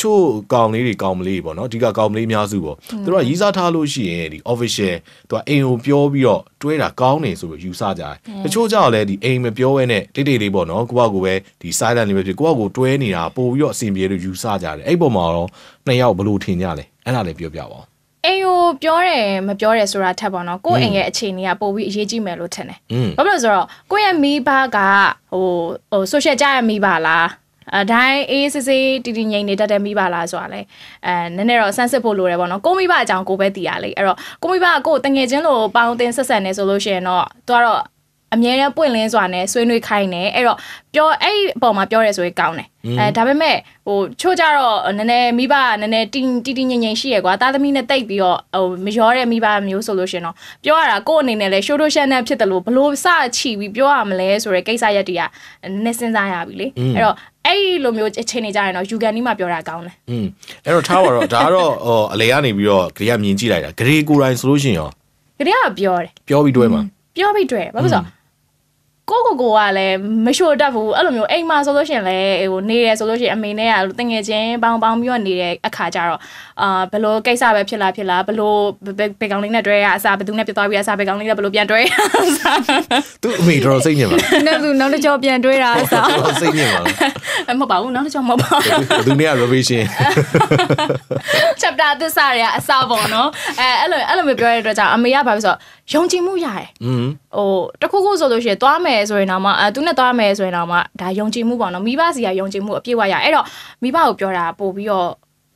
ချို့ကောင်လေးတွေကောင်မလေးပေါ့နော်အဓိကကောင်မလေးအများစုပေါ့သူတို့ကရီးစားထားလို့ရှိရင်ဒီ official သူကအိမ်ကိုပြောပြီးတော့တွဲတာကောင်းနေဆိုပြီးယူဆကြတယ်တချို့ကြောင့်လည်းဒီအိမ်မပြောဘဲနဲ့တိတ်တိတ်လေးပေါ့နော်ကိုယ့်အကိုပဲဒီ silent လေးပဲဖြစ်ကိုယ့်အကိုတွဲနေတာပို့ပြီးတော့အဆင်ပြေလို့ယူဆကြတယ်အဲ့ပုံမှာတော့နှစ်ယောက်ဘယ်လိုထင်ကြလဲအဲ့ဒါလည်းပြောပြပါဦးအိမ်ကိုပြောတယ်မပြောတယ်ဆိုတာထက်ပေါ့နော်ကိုယ့်အိမ်ရဲ့အခြေအနေကပိုပြီးအရေးကြီးမယ်လို့ထင်တယ်။ဘာဖြစ်လို့ဆိုတော့ကိုယ့်ရဲ့မိဘကဟိုဟိုဆိုရှယ်ကြရမိဘလားအဲဒိုင်းအေးစစ်စစ်တည်တည်ငြိမ်နေတတ်တယ်မိပါလားဆိုတာလဲအဲနည်းနည်းတော့ဆန်းစစ်ဖို့လိုတယ်ပေါ့နော်ကိုမိဘအကြောင်းကိုပဲတည်ရလေအဲ့တော့ကိုမိဘကကိုတငယ်ချင်းလိုပေါင်းတင်ဆက်ဆံနေဆိုလို့ရှိရင်တော့သူကတော့အမြဲတမ်းပွင့်လင်းစွာနဲ့ဆွေးနွေးခိုင်းတယ်အဲ့တော့ပြောအဲ့ဒီအပေါ်မှာပြောရဲဆိုရင်ကောင်းတယ်အဲဒါပေမဲ့ဟိုချို့ကြတော့နည်းနည်းမိဘကနည်းနည်းတင်းတင်းငိမ့်ငိမ့်ရှိရကွာသားသမီးနဲ့တိတ်ပြီးတော့ဟိုမရောတဲ့မိဘမျိုးဆိုလို့ရှင်တော့ပြောရတာကို့အနေနဲ့လဲရှိုးတို့ရှန်နဲ့ဖြစ်တယ်လို့ဘလို့စချီပြီးပြောရမလဲဆိုတဲ့ကိစ္စရက်တည်းကနည်းနည်းစဉ်းစားရပြီလေအဲ့တော့အဲ့ဒီလိုမျိုးအခြေအနေကြရင်တော့ယူကန်နီးမှပြောတာကောင်းတယ်อืมအဲ့တော့ထားပါတော့ဒါကတော့ဟိုအလေကနေပြီးတော့ဂရေကမြင်ကြည့်လိုက်တာဂရေကိုယ်တိုင်ဆိုလို့ရှင်ရောဂရေကပြောတယ်ပြောပြီးတွဲမှာပြောပြီးတွဲဘာလို့ဆိုတော့ကိုကိုကိုကလည်းမရှို့တတ်ဘူးအဲ့လိုမျိုးအိမ်မှာဆိုလို့ရှင်လည်းဟိုနေရဆိုလို့ရှင်အမေနဲ့ကတငယ်ချင်းပေါင်းပေါင်းပြီးတော့နေတဲ့အခါကျတော့အာဘလို့ကိစ္စပဲဖြစ်လာဖြစ်လာဘလို့ဘယ်ကောင်လေးနဲ့တွဲရအစားဘသူနဲ့ပြသွားပြီးအစားဘယ်ကောင်လေးနဲ့ဘလို့ပြန်တွဲရအစားသူအမေတော်စိတ်ညစ်ပါနောက်သူနောက်တစ်ကြောပြန်တွဲတာအစားစိတ်ညစ်ပါလားမဟုတ်ပါဘူးနောက်တစ်ကြောမဟုတ်ပါဘူးသူနဲ့က revision chapter သစ္စာတွေကအစားပေါ့နော်အဲအဲ့လိုအဲ့လိုမျိုးပြောရတဲ့အတွက်ကြောင့်အမေကဘာဖြစ်ဆိုတော့ယုံကြည်မှုရတယ်ဟိုတခုခုဆိုလို့ရှိရင်သွားမယ်ဆိုရင်တော့မှအဲသူနဲ့သွားမယ်ဆိုရင်တော့မှဒါယုံကြည်မှုပေါ့နော်မိဘစီကယုံကြည်မှုအပြည့်ဝရအဲ့တော့မိဘကိုပြောတာပို့ပြီးတော့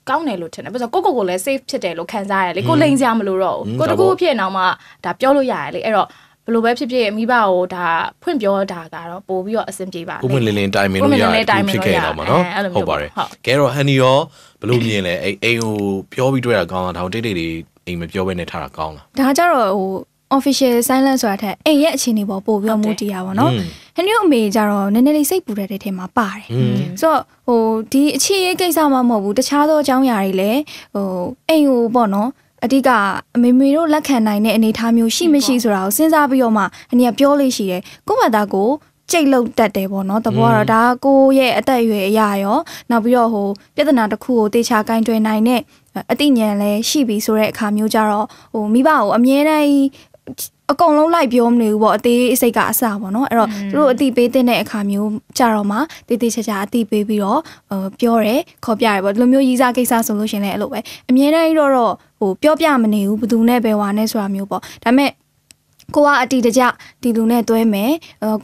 ကောင်းတယ်လို့ထင်တယ်။ဘာလို့ကိုကိုကိုလည်း safe ဖြစ်တယ်လို့ခံစားရတယ်လေ။ကိုလိန်စရာမလိုတော့ဘူး။ကိုတကူဖြစ်နေအောင်မှဒါပြောလို့ရတယ်လေ။အဲ့တော့ဘလို့ပဲဖြစ်ဖြစ်မိဘကိုဒါဖွင့်ပြောတာကတော့ပို့ပြီးတော့အဆင်ပြေပါလေ။ဖွင့်လင်းလင်းတိုင်မင်လို့ရတယ်ဖြစ်ခဲ့တော့မှာနော်။ဟုတ်ပါတယ်။ကဲတော့ဟန်နီရောဘလို့မြင်လဲ။အိအိဟိုပြောပြီးတွေ့တာကောင်းတာဒါတော့တိတ်တိတ်လေးအိမ်မပြောဘဲနဲ့ထားတာကောင်းလား။ဒါကြတော့ဟို official silence ဆိုတာထက်အိမ်ရဲ့အခြေအနေပေါ်ပို့ပြီးတော့မူတည်ရပါတော့။ဟန်နျူအမေကြတော့နည်းနည်းလေးစိတ်ပူတဲ့တဲ့ထဲမှာပါတယ်။ဆိုတော့ဟိုဒီအခြေရေးကိစ္စမှမဟုတ်ဘူးတခြားသောအကြောင်းအရာတွေလည်းဟိုအိမ်ကိုပေါ့နော်အဓိကအမေမေတို့လက်ခံနိုင်တဲ့အနေအထားမျိုးရှိမရှိဆိုတာကိုစဉ်းစားပြီးတော့မှအနည်းပြောလို့ရှိတယ်။ကို့ဘာသာကိုကြိတ်လုံတက်တယ်ပေါ့နော်တဘောကတော့ဒါကိုရဲ့အသက်အရွယ်အရာရောနောက်ပြီးတော့ဟိုပြဿနာတစ်ခုကိုတေချာကင်တွယ်နိုင်တဲ့အသိဉာဏ်လည်းရှိပြီဆိုတဲ့အခါမျိုးကြတော့ဟိုမိဘကိုအမြဲတမ်းအကုန်လုံးလိုက်ပြောမနေဘူးပေါ့အသေးအစိတ်ကအစပေါ့နော်အဲ့တော့သူတို့အတိပေးတဲ့အခါမျိုးကြတော့မှတည်တည်ချာချာအတိပေးပြီးတော့ပြောတယ်ခေါ်ပြတယ်ပေါ့ဒီလိုမျိုးရီးစားကိစ္စဆိုလို့ရှင်လည်းအဲ့လိုပဲအမြဲတမ်းကြီးတော့တော့ဟိုပြောပြမနေဘူးဘသူနဲ့ပဲဝါနဲ့ဆိုတာမျိုးပေါ့ဒါပေမဲ့ကိုကအတီတကြဒီလူနဲ့တွဲမယ်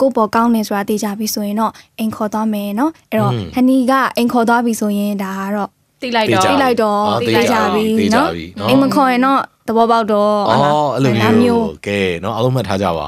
ကိုပေါ်ကောင်းနေဆိုတာသိကြပြီဆိုရင်တော့အိမ်ခေါ်သွားမယ်เนาะအဲ့တော့ဟနီကအိမ်ခေါ်သွားပြီဆိုရင်ဒါကတော့တိလိုက်တော့တိလိုက်တော့တိလိုက်ကြပြီနော်အိမ်မခေါ်ရင်တော့သဘောပေါက်တော့အော်အဲ့လိုမျိုးကဲနော်အားလုံးမှတ်ထားကြပါ